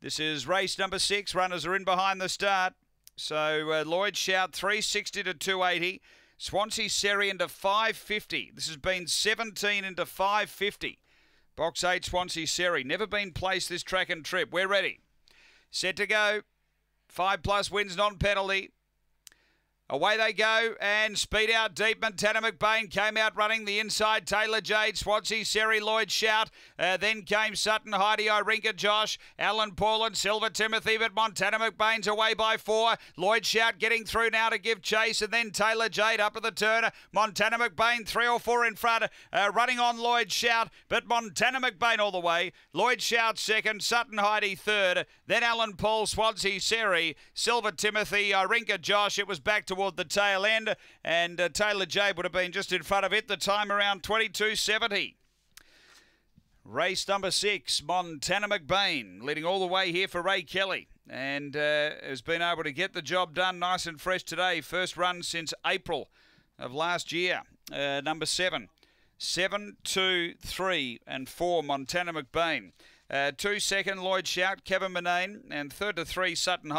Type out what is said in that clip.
This is race number six. Runners are in behind the start. So uh, Lloyd Shout 360 to 280. Swansea Seri into 550. This has been 17 into 550. Box 8 Swansea Seri. Never been placed this track and trip. We're ready. Set to go. Five plus wins non penalty. Away they go and speed out Deepman. Tanner McBain came out running the inside. Taylor Jade, Swansea, Seri Lloyd Shout. Uh, then came Sutton, Heidi Irinka, Josh, Alan Paul, and Silver Timothy. But Montana McBain's away by four. Lloyd Shout getting through now to give chase. And then Taylor Jade up at the turn. Montana McBain three or four in front. Uh, running on Lloyd Shout. But Montana McBain all the way. Lloyd Shout second. Sutton Heidi third. Then Alan Paul, Swansea, Seri, Silver Timothy, Irinka, Josh. It was back to toward the tail end, and uh, Taylor Jabe would have been just in front of it. The time around 22.70. Race number six, Montana McBain, leading all the way here for Ray Kelly and uh, has been able to get the job done nice and fresh today. First run since April of last year. Uh, number seven, seven, two, three, and four. Montana McBain. Uh, two second Lloyd Shout, Kevin Manane, and third to three Sutton.